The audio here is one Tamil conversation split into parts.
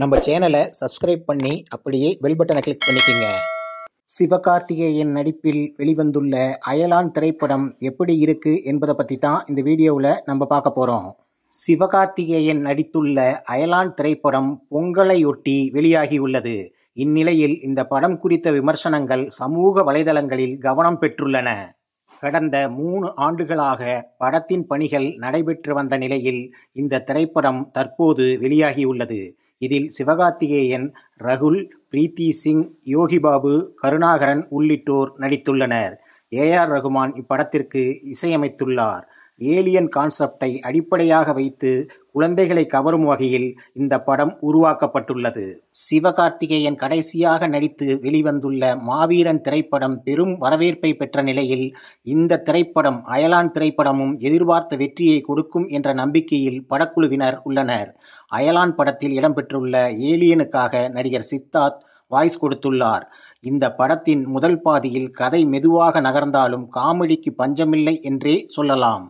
நம்ம சேனலை சப்ஸ்கிரைப் பண்ணி அப்படியே பெல் பட்டனை கிளிக் பண்ணிக்கோங்க சிவகார்த்திகேயன் நடிப்பில் வெளிவந்துள்ள அயலான் திரைப்படம் எப்படி இருக்கு என்பதை பற்றி தான் இந்த வீடியோவில் நம்ம பார்க்க போகிறோம் சிவகார்த்திகேயன் நடித்துள்ள அயலான் திரைப்படம் பொங்கலையொட்டி வெளியாகியுள்ளது இந்நிலையில் இந்த படம் குறித்த விமர்சனங்கள் சமூக வலைதளங்களில் கவனம் பெற்றுள்ளன கடந்த மூணு ஆண்டுகளாக படத்தின் பணிகள் நடைபெற்று வந்த நிலையில் இந்த திரைப்படம் தற்போது வெளியாகியுள்ளது இதில் சிவகார்த்திகேயன் ரகுல் பிரீத்தி சிங் யோகிபாபு கருணாகரன் உள்ளிட்டோர் நடித்துள்ளனர் ஏ ஆர் ரகுமான் இப்படத்திற்கு இசையமைத்துள்ளார் ஏலியன் கான்செப்டை அடிப்படையாக வைத்து குழந்தைகளை கவரும் வகையில் இந்த படம் உருவாக்கப்பட்டுள்ளது சிவகார்த்திகேயன் கடைசியாக நடித்து வெளிவந்துள்ள மாவீரன் திரைப்படம் பெரும் வரவேற்பை பெற்ற நிலையில் இந்த திரைப்படம் அயலான் திரைப்படமும் எதிர்பார்த்த வெற்றியை கொடுக்கும் என்ற நம்பிக்கையில் படக்குழுவினர் உள்ளனர் அயலான் படத்தில் இடம்பெற்றுள்ள ஏலியனுக்காக நடிகர் சித்தார்த் வாய்ஸ் கொடுத்துள்ளார் இந்த படத்தின் முதல் பாதியில் கதை மெதுவாக நகர்ந்தாலும் காமெடிக்கு பஞ்சமில்லை என்றே சொல்லலாம்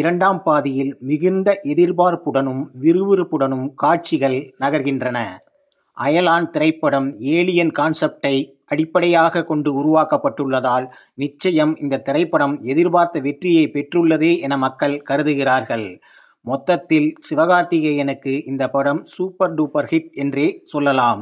இரண்டாம் பாதியில் மிகுந்த எதிர்பார்ப்புடனும் விறுவிறுப்புடனும் காட்சிகள் நகர்கின்றன அயலான் திரைப்படம் ஏலியன் கான்செப்டை அடிப்படையாக கொண்டு உருவாக்கப்பட்டுள்ளதால் நிச்சயம் இந்த திரைப்படம் எதிர்பார்த்த வெற்றியை பெற்றுள்ளது என மக்கள் கருதுகிறார்கள் மொத்தத்தில் சிவகார்த்திகேயனுக்கு இந்த படம் சூப்பர் டூப்பர் ஹிட் என்றே சொல்லலாம்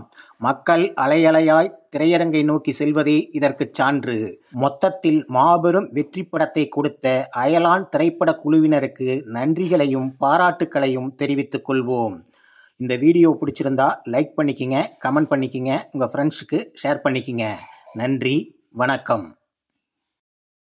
மக்கள் அலையலையாய் திரையரங்கை நோக்கி செல்வதே இதற்கு சான்று மொத்தத்தில் மாபெரும் வெற்றி படத்தை கொடுத்த அயலான் திரைப்பட குழுவினருக்கு நன்றிகளையும் பாராட்டுக்களையும் தெரிவித்துக் கொள்வோம் இந்த வீடியோ பிடிச்சிருந்தா லைக் பண்ணிக்கிங்க கமெண்ட் பண்ணிக்கிங்க உங்கள் ஃப்ரெண்ட்ஸுக்கு ஷேர் பண்ணிக்கிங்க நன்றி வணக்கம்